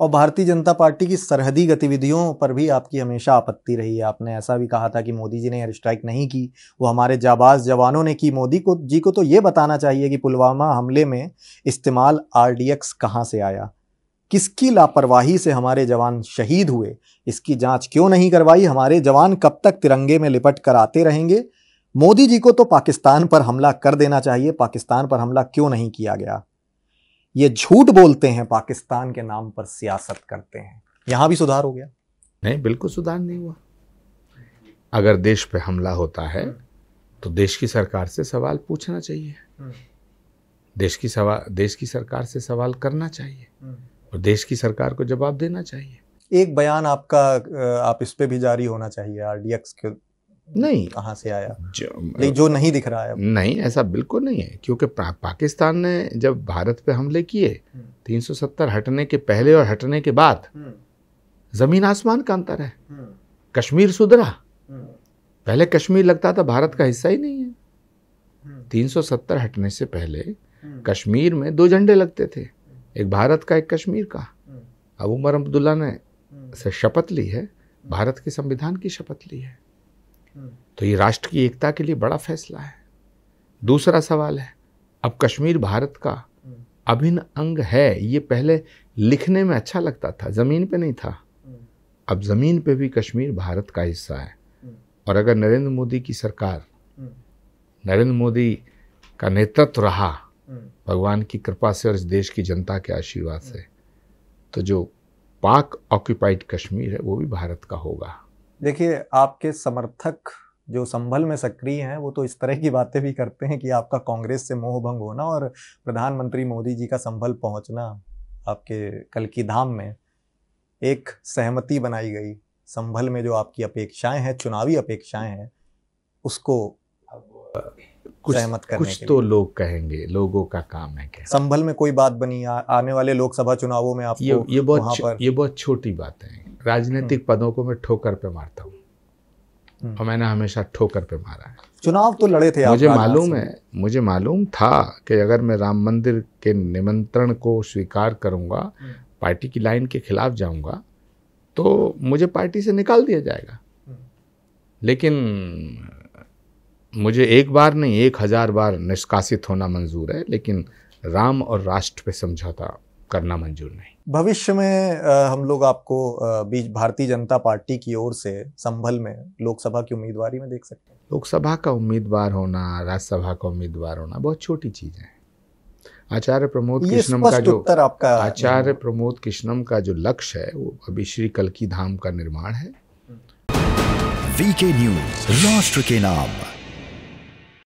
और भारतीय जनता पार्टी की सरहदी गतिविधियों पर भी आपकी हमेशा आपत्ति रही है आपने ऐसा भी कहा था कि मोदी जी ने एयर स्ट्राइक नहीं की वो हमारे जाबाज जवानों ने की मोदी को जी को तो ये बताना चाहिए कि पुलवामा हमले में इस्तेमाल आर डी एक्स कहाँ से आया किसकी लापरवाही से हमारे जवान शहीद हुए इसकी जांच क्यों नहीं करवाई हमारे जवान कब तक तिरंगे में लिपट कर आते रहेंगे मोदी जी को तो पाकिस्तान पर हमला कर देना चाहिए पाकिस्तान पर हमला क्यों नहीं किया गया ये झूठ बोलते हैं पाकिस्तान के नाम पर सियासत करते हैं यहां भी सुधार हो गया नहीं बिल्कुल सुधार नहीं हुआ अगर देश पे हमला होता है तो देश की सरकार से सवाल पूछना चाहिए देश की सवाल देश की सरकार से सवाल करना चाहिए और देश की सरकार को जवाब देना चाहिए एक बयान आपका आप इस पे भी जारी होना चाहिए आरडीएक्स के नहीं कहाँ से आया जो, जो नहीं दिख रहा है नहीं ऐसा बिल्कुल नहीं है क्योंकि पाकिस्तान ने जब भारत पे हमले किए 370 हम्म। हटने के पहले और हटने के बाद हम्म। जमीन आसमान का अंतर है हम्म। कश्मीर सुधरा पहले कश्मीर लगता था भारत का हिस्सा ही नहीं है 370 हटने से पहले कश्मीर में दो झंडे लगते थे एक भारत का एक कश्मीर का अब उमर अब्दुल्ला ने से शपथ ली है भारत के संविधान की शपथ ली है तो ये राष्ट्र की एकता के लिए बड़ा फैसला है दूसरा सवाल है अब कश्मीर भारत का अभिन्न अंग है ये पहले लिखने में अच्छा लगता था ज़मीन पे नहीं था अब ज़मीन पे भी कश्मीर भारत का हिस्सा है और अगर नरेंद्र मोदी की सरकार नरेंद्र मोदी का नेतृत्व रहा भगवान की कृपा से और इस देश की जनता के आशीर्वाद से तो जो पाक ऑक्यूपाइड कश्मीर है वो भी भारत का होगा देखिए आपके समर्थक जो संभल में सक्रिय हैं वो तो इस तरह की बातें भी करते हैं कि आपका कांग्रेस से मोह भंग होना और प्रधानमंत्री मोदी जी का संभल पहुंचना आपके कल की धाम में एक सहमति बनाई गई संभल में जो आपकी अपेक्षाएं हैं चुनावी अपेक्षाएं हैं उसको कुछ सहमत करने कुछ तो लोग कहेंगे लोगों का काम है क्या संभल में कोई बात बनी आ, आने वाले लोकसभा चुनावों में आप ये ये बहुत ये बहुत छोटी बात है राजनीतिक हम्म। पदों को मैं ठोकर पे मारता हूँ हम्म। और मैंने हमेशा ठोकर पे मारा है चुनाव तो लड़े थे मुझे मालूम है मुझे मालूम था कि अगर मैं राम मंदिर के निमंत्रण को स्वीकार करूंगा हम्म। पार्टी की लाइन के खिलाफ जाऊंगा तो मुझे पार्टी से निकाल दिया जाएगा लेकिन मुझे एक बार नहीं एक हज़ार बार निष्कासित होना मंजूर है लेकिन राम और राष्ट्र पे समझौता करना मंजूर नहीं भविष्य में हम लोग आपको बीच भारतीय जनता पार्टी की ओर से संभल में लोकसभा की उम्मीदवारी में देख सकते हैं लोकसभा का उम्मीदवार होना राज्यसभा का उम्मीदवार होना बहुत छोटी चीज है आचार्य प्रमोद कृष्णम का जो आपका आचार्य प्रमोद कृष्णम का जो लक्ष्य है वो अभी श्री कलकी धाम का निर्माण है वीके न्यूज राष्ट्र के नाम